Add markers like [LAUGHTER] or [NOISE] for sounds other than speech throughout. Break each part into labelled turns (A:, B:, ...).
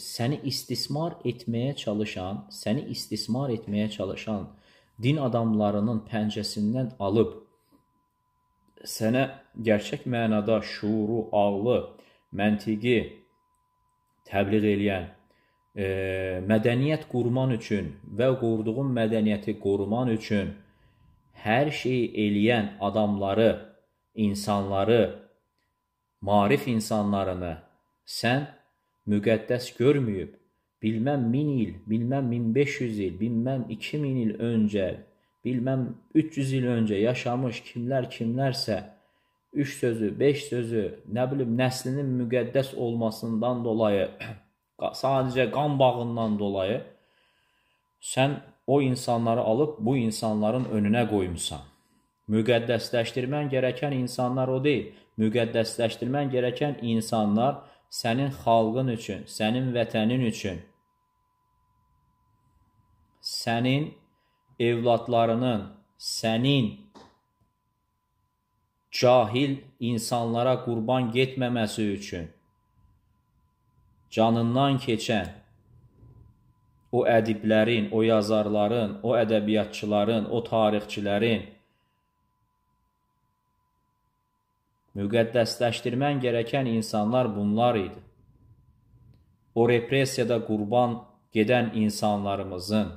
A: səni istismar etməyə çalışan, səni istismar etməyə çalışan din adamlarının pəncəsindən alıb sənə gerçək mənada şuuru, ağlı, məntiqi təbliğ eləyən, e, mədəniyyət qurman üçün və qurduğun mədəniyyəti qoruman üçün hər şeyi eləyən adamları, insanları, marif insanlarını sən müqəddəs görməyib, bilməm 1000 il, bilməm 1500 il, bilməm 2000 il öncə, bilməm 300 il öncə yaşamış kimlər kimlərsə 3 sözü, 5 sözü, nə bilim nəslinin müqəddəs olmasından dolayı, [CLEARS THROAT] sadəcə qan bağından dolayı sən o insanları alıb bu insanların önünə qoymusan. Müqəddəsləşdirmən gərəkən insanlar o deyil. Müqəddəsləşdirmən gərəkən insanlar sənin xalqın üçün, sənin vətənin üçün, sənin evladlarının, sənin cahil insanlara qurban getməməsi üçün canından keçən o ədiblərin, o yazarların, o ədəbiyyatçıların, o tarixçilərin müqəddəsləşdirmən gərəkən insanlar bunlar idi. O repressiyada qurban gedən insanlarımızın,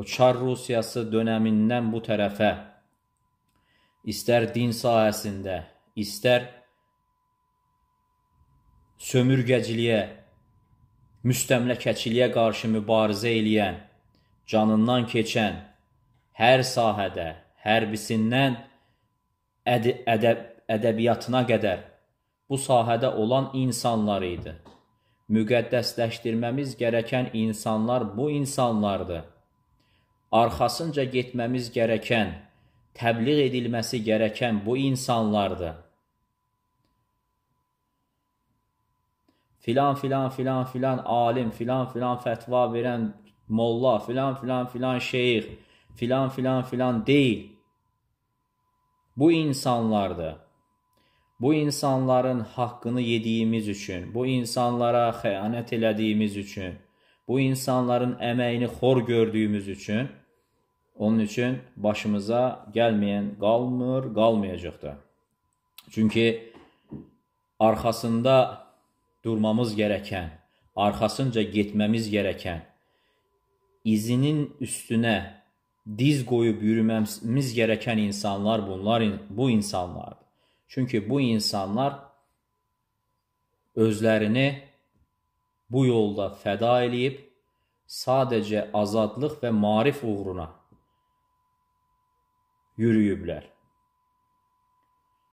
A: o Çar Rusiyası dönəmindən bu tərəfə, istər din sahəsində, istər sömürgəciliyə, müstəmləkəçiliyə qarşı mübarizə eləyən, canından keçən hər sahədə, hərbisindən ədəb, ədəbiyyatına qədər bu sahədə olan insanlar idi. Müqəddəsləşdirməmiz gərəkən insanlar bu insanlardır. Arxasınca getməmiz gərəkən, təbliğ edilməsi gərəkən bu insanlardır. Filan filan filan filan alim, filan filan fətva verən molla, filan filan filan şeyx, filan filan filan deyil. Bu insanlardır bu insanların haqqını yediyimiz üçün, bu insanlara xəyanət elədiyimiz üçün, bu insanların əməyini xor gördüyümüz üçün, onun üçün başımıza gəlməyən qalmır, qalmayacaq da. Çünki arxasında durmamız gərəkən, arxasınca getməmiz gərəkən, izinin üstünə diz qoyub yürüməmiz gərəkən insanlar bunlar, bu insanlardır. Çünki bu insanlar özlərini bu yolda fəda eləyib sadəcə azadlıq və maarif uğruna yürüyüblər.